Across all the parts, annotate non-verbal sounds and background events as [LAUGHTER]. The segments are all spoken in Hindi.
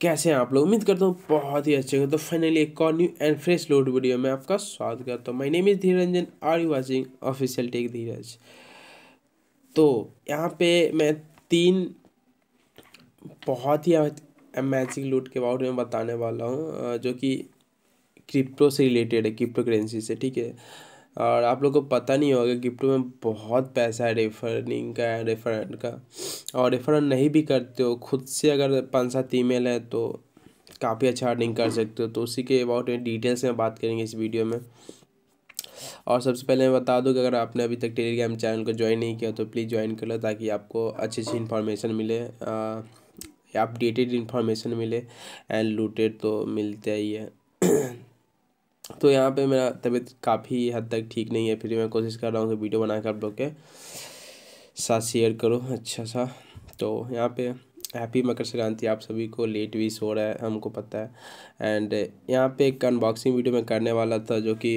कैसे हैं आप लोग उम्मीद करता हूँ बहुत ही अच्छे होंगे तो फाइनली एक और new and fresh load video में आपका स्वागत करता हूँ my name is Dheer Ranjan are you watching official tech Dheeraj तो यहाँ पे मैं तीन बहुत ही अमेजिंग लूट के बारे में बताने वाला हूँ जो कि क्रिप्टो से रिलेटेड है क्रिप्टो करेंसी से ठीक है और आप लोग को पता नहीं होगा गिफ्टो में बहुत पैसा है रेफरिंग का है रेफरेंट का और रेफर नहीं भी करते हो खुद से अगर पाँच सात मेल है तो काफ़ी अच्छा अर्निंग कर सकते हो तो उसी के अबाउट डिटेल्स में बात करेंगे इस वीडियो में और सबसे पहले मैं बता दूं कि अगर आपने अभी तक टेलीग्राम चैनल को ज्वाइन नहीं किया तो प्लीज़ ज्वाइन कर लो ताकि आपको अच्छी अच्छी इन्फॉर्मेशन मिले अपडेटेड इन्फॉर्मेशन मिले एंड लूटेड तो मिलते ही है [CLEARS THROAT] तो यहाँ पे मेरा तबीयत काफ़ी हद तक ठीक नहीं है फिर मैं कोशिश कर रहा हूँ कि वीडियो बना के आप लोग के साथ शेयर करो अच्छा सा तो यहाँ पे हैप्पी मकर संक्रांति आप सभी को लेट भी सो रहा है हमको पता है एंड यहाँ पे एक अनबॉक्सिंग वीडियो मैं करने वाला था जो कि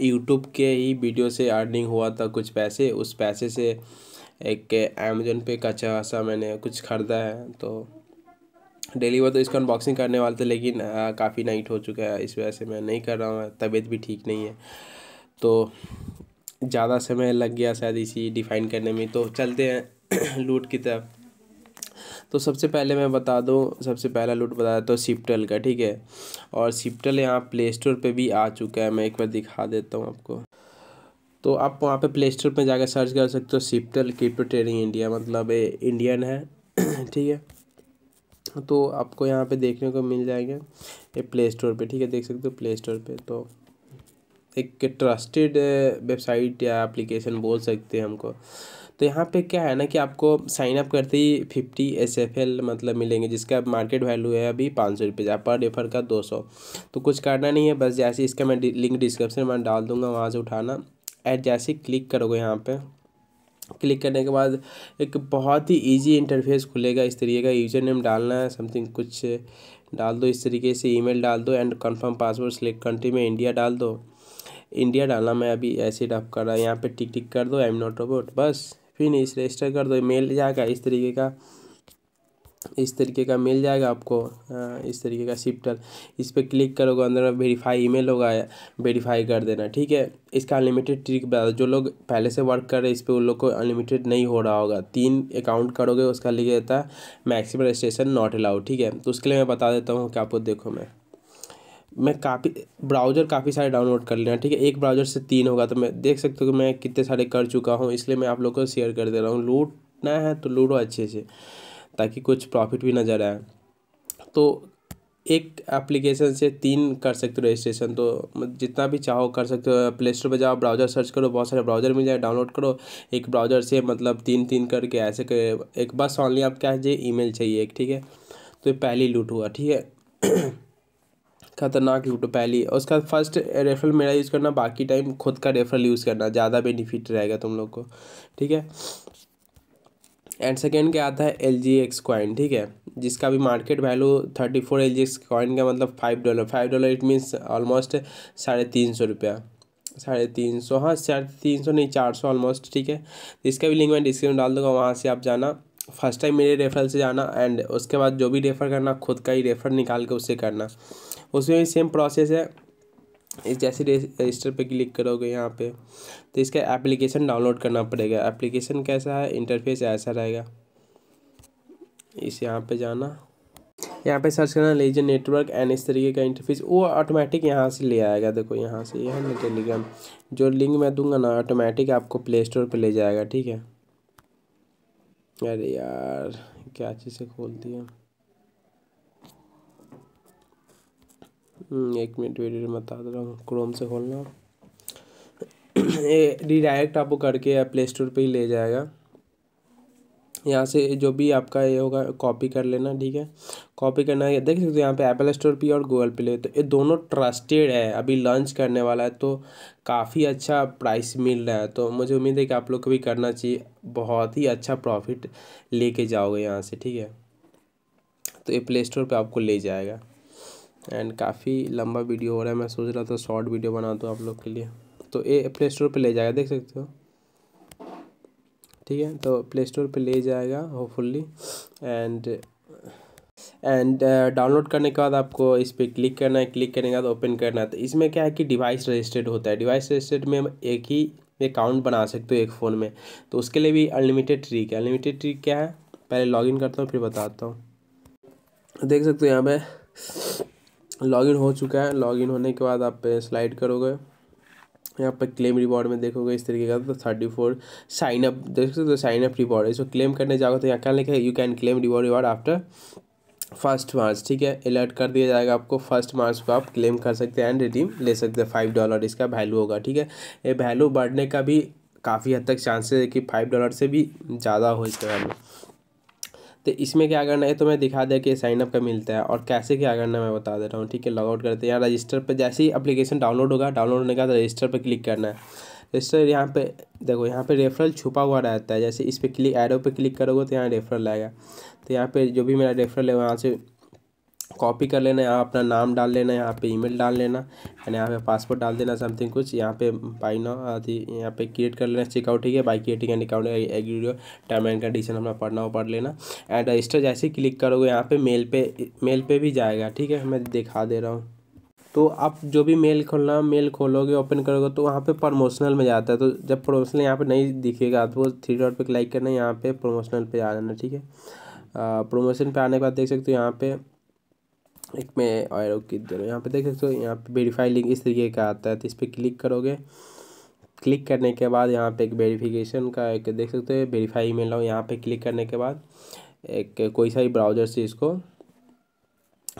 यूट्यूब के ही वीडियो से अर्निंग हुआ था कुछ पैसे उस पैसे से एक अमेजोन पे का सा मैंने कुछ ख़रीदा है तो डेली वो तो इसका अनबॉक्सिंग करने वाले थे लेकिन काफ़ी नाइट हो चुका है इस वजह से मैं नहीं कर रहा हूँ तबीयत भी ठीक नहीं है तो ज़्यादा समय लग गया शायद इसी डिफ़ाइन करने में तो चलते हैं लूट [CLEARS THROAT] की तरफ तो सबसे पहले मैं बता दूँ सबसे पहला लूट बता देता हूँ सिप्टल का ठीक है और सिप्टल यहाँ प्ले स्टोर पर भी आ चुका है मैं एक बार दिखा देता हूँ आपको तो आप वहाँ पे प्ले स्टोर पर जाकर सर्च कर सकते हो सिप्टल क्रिप्टो ट्रेडिंग इंडिया मतलब इंडियन है [CLEARS THROAT] ठीक है तो आपको यहाँ पे देखने को मिल जाएगा ये प्ले स्टोर पर ठीक है देख सकते हो प्ले स्टोर पर तो एक ट्रस्टेड वेबसाइट या एप्लीकेशन बोल सकते हैं हमको तो यहाँ पे क्या है ना कि आपको साइन अप करते ही फिफ्टी एस एफ एल मतलब मिलेंगे जिसका मार्केट वैल्यू है अभी पाँच सौ रुपये पर रेफर का दो सौ तो कुछ करना नहीं है बस जैसे इसका मैं लिंक डिस्क्रिप्शन में डाल दूँगा वहाँ से उठाना एड जैसे क्लिक करोगे यहाँ पर क्लिक करने के बाद एक बहुत ही इजी इंटरफेस खुलेगा इस तरीके का यूज़र नेम डालना है समथिंग कुछ डाल दो इस तरीके से ईमेल डाल दो and confirm password select country में इंडिया डाल दो इंडिया डालना मैं अभी ऐसे टाइप कर रहा है यहाँ पे टिक टिक कर दो आई एम नॉट रोबोट बस इस रजिस्टर कर दो मेल जाएगा इस तरीके का इस तरीके का मिल जाएगा आपको इस तरीके का शिफ्टर इस पर क्लिक करोगे अंदर में वेरीफाई ईमेल होगा वेरीफाई कर देना ठीक है इसका अनलिमिटेड ट्रिक बता जो लोग पहले से वर्क कर रहे हैं इस पर उन लोग को अनलिमिटेड नहीं हो रहा होगा तीन अकाउंट करोगे उसका लिखे जाता है मैक्सिमम रजिस्ट्रेशन नॉट अलाउड ठीक है तो उसके लिए मैं बता देता हूँ क्या आपको देखो मैं मैं काफ़ी ब्राउज़र काफ़ी सारे डाउनलोड कर लेना ठीक है एक ब्राउज़र से तीन होगा तो मैं देख सकता हूँ कि मैं कितने सारे कर चुका हूँ इसलिए मैं आप लोग को शेयर कर दे रहा हूँ लूटना है तो लूटो अच्छे से ताकि कुछ प्रॉफिट भी नज़र आए तो एक एप्लीकेशन से तीन कर सकते हो रजिस्ट्रेशन तो जितना भी चाहो कर सकते हो प्ले स्टोर पर जाओ ब्राउज़र सर्च करो बहुत सारे ब्राउज़र मिल जाए डाउनलोड करो एक ब्राउज़र से मतलब तीन तीन करके ऐसे कर एक बस ऑनली आप क्या ई मेल चाहिए एक ठीक है तो ये पहली लूट हुआ ठीक है [CLEARS THROAT] खतरनाक लूटो पहली और उसका फर्स्ट रेफरल मेरा यूज़ करना बाकी टाइम खुद का रेफरल यूज़ करना ज़्यादा बेनिफिट रहेगा तुम लोग को ठीक है एंड सेकेंड क्या आता है एल जी एक्स कॉइन ठीक है जिसका भी market value thirty four L G X coin का मतलब five dollar five dollar it means almost साढ़े तीन सौ रुपया साढ़े तीन सौ हाँ साढ़े तीन सौ नहीं चार सौ ऑलमोस्ट ठीक है इसका भी लिंक मैं डिस्क्रिप्शन डाल दूंगा वहाँ से आप जाना फर्स्ट टाइम मेरे रेफरल से जाना एंड उसके बाद जो भी रेफ़र करना खुद का ही रेफ़र निकाल के उससे करना उसमें भी सेम प्रोसेस है इस जैसे रजिस्टर पे क्लिक करोगे यहाँ पे तो इसका एप्लीकेशन डाउनलोड करना पड़ेगा एप्लीकेशन कैसा है इंटरफेस ऐसा रहेगा इस यहाँ पे जाना यहाँ पे सर्च करना लेजर नेटवर्क एंड इस तरीके का इंटरफेस वो ऑटोमेटिक यहाँ से ले आएगा देखो यहाँ से यह है ना टेलीग्राम जो लिंक मैं दूंगा ना ऑटोमेटिक आपको प्ले स्टोर पर ले जाएगा ठीक है अरे यार क्या चीज़ें खोल दिया हम्म, एक मिनट वीडियो में बता दे रहा हूँ क्रोम से खोलना ये डिडायरेक्ट आपको करके प्ले स्टोर पर ही ले जाएगा यहाँ से जो भी आपका ये होगा कॉपी कर लेना ठीक है कॉपी करना है देख सकते हो यहाँ पे एप्पल स्टोर पे और गूगल पे ले तो ये दोनों ट्रस्टेड है अभी लॉन्च करने वाला है तो काफ़ी अच्छा प्राइस मिल रहा है तो मुझे उम्मीद है कि आप लोग को भी करना चाहिए बहुत ही अच्छा प्रॉफिट लेके जाओगे यहाँ से ठीक है तो ये प्ले स्टोर पर आपको ले जाएगा एंड काफ़ी लंबा वीडियो हो रहा है मैं सोच रहा था शॉर्ट वीडियो बना दूँ आप लोग के लिए तो ये प्ले स्टोर पर ले जाएगा देख सकते हो ठीक है तो प्ले स्टोर पर ले जाएगा hopefully and and download uh, करने के बाद आपको इस पर क्लिक करना है क्लिक करने के बाद ओपन करना है तो इसमें क्या है कि डिवाइस रजिस्टर्ड होता है डिवाइस रजिस्टर्ड में एक ही अकाउंट बना सकते हो एक फ़ोन में तो उसके लिए भी अनलिमिटेड ट्रिक है अनलिमिटेड ट्रिक क्या है पहले लॉगिन करता हूँ फिर बताता हूँ देख सकते हो यहाँ पे लॉगिन हो चुका है लॉगिन होने के बाद आप स्लाइड करोगे यहाँ पर क्लेम रिवॉर्ड में देखोगे इस तरीके का तो थर्टी फोर साइन अप देख सकते हो तो साइन अप रिवॉर्ड इसको क्लेम करने जाओगे तो यहाँ क्या लिखा है you can claim reward reward after first March ठीक है अलर्ट कर दिया जाएगा आपको फर्स्ट मार्च को आप क्लेम कर सकते हैं एंड रिडीम ले सकते हैं फाइव डॉलर इसका वैल्यू होगा ठीक है ये वैल्यू बढ़ने का भी काफ़ी हद तक चांसेस है कि फाइव डॉलर से भी ज़्यादा हो इसका वैल्यू तो इसमें क्या करना है तो मैं दिखा दिया कि साइनअप का मिलता है और कैसे क्या करना है मैं बता दे रहा हूँ ठीक है लॉगआउट करते हैं यहाँ रजिस्टर पर जैसे ही अपलीकेशन डाउनलोड होगा डाउनलोड होने के बाद रजिस्टर पर क्लिक करना है रजिस्टर यहाँ पे देखो यहाँ पे रेफरल छुपा हुआ रहता है जैसे इस पर क्लिक एरो पे क्लिक करोगे तो यहाँ रेफरल आएगा तो यहाँ पे जो भी मेरा रेफरल है वहाँ से कॉपी कर लेना यहाँ अपना नाम डाल लेना यहाँ पे ईमेल डाल लेना एंड यहाँ पे पासपोर्ट डाल देना समथिंग कुछ यहाँ पे बाई नो अथी यहाँ पे क्रिएट कर लेना चेकआउट ठीक है by creating and account agreed to term and condition अपना पढ़ना हो पढ़ लेना एंड रजिस्टर जैसे ही क्लिक करोगे यहाँ पे मेल पे मेल पे भी जाएगा ठीक है मैं दिखा दे रहा हूँ तो आप जो भी मेल खोलना मेल खोलोगे ओपन करोगे तो वहाँ पे प्रमोशनल में जाता है तो जब प्रमोशनल यहाँ पे नहीं दिखेगा तो थ्री डॉट पे क्लिक करना यहाँ पे प्रमोशनल पे आ जाना ठीक है प्रमोशन पे आने के बाद देख सकते हो यहाँ पे एक में और दे यहाँ पे देख सकते हो यहाँ पे वेरीफाई लिंक इस तरीके का आता है तो इस पर क्लिक करोगे क्लिक करने के बाद यहाँ पे एक वेरिफिकेशन का एक देख सकते हो वेरीफाई ईमेल हो यहाँ पे क्लिक करने के बाद एक कोई सा ही ब्राउजर से इसको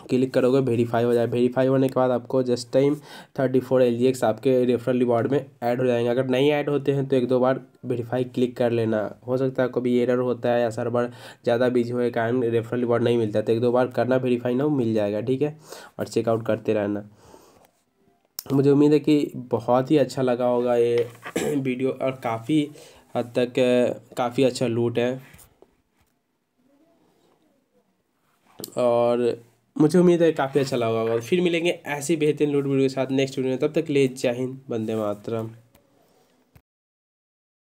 क्लिक करोगे वेरीफाई हो जाए वेरीफाई होने के बाद आपको just time thirty four L X आपके रेफरल रिवॉर्ड में ऐड हो जाएंगे अगर नहीं ऐड होते हैं तो एक दो बार वेरीफाई क्लिक कर लेना हो सकता है कभी एरर होता है या बार ज़्यादा बिजी होने कारण रेफरल रिवॉर्ड नहीं मिलता तो एक दो बार करना वेरीफाई ना मिल जाएगा ठीक है और चेकआउट करते रहना मुझे उम्मीद है कि बहुत ही अच्छा लगा होगा ये [CLEARS THROAT] वीडियो और काफ़ी हद तक काफ़ी अच्छा लूट है और मुझे उम्मीद है काफ़ी अच्छा लगा होगा फिर मिलेंगे ऐसी बेहतरीन लूट वीडियो के साथ नेक्स्ट वीडियो में तब तक ले जय हिंद बंदे मातरम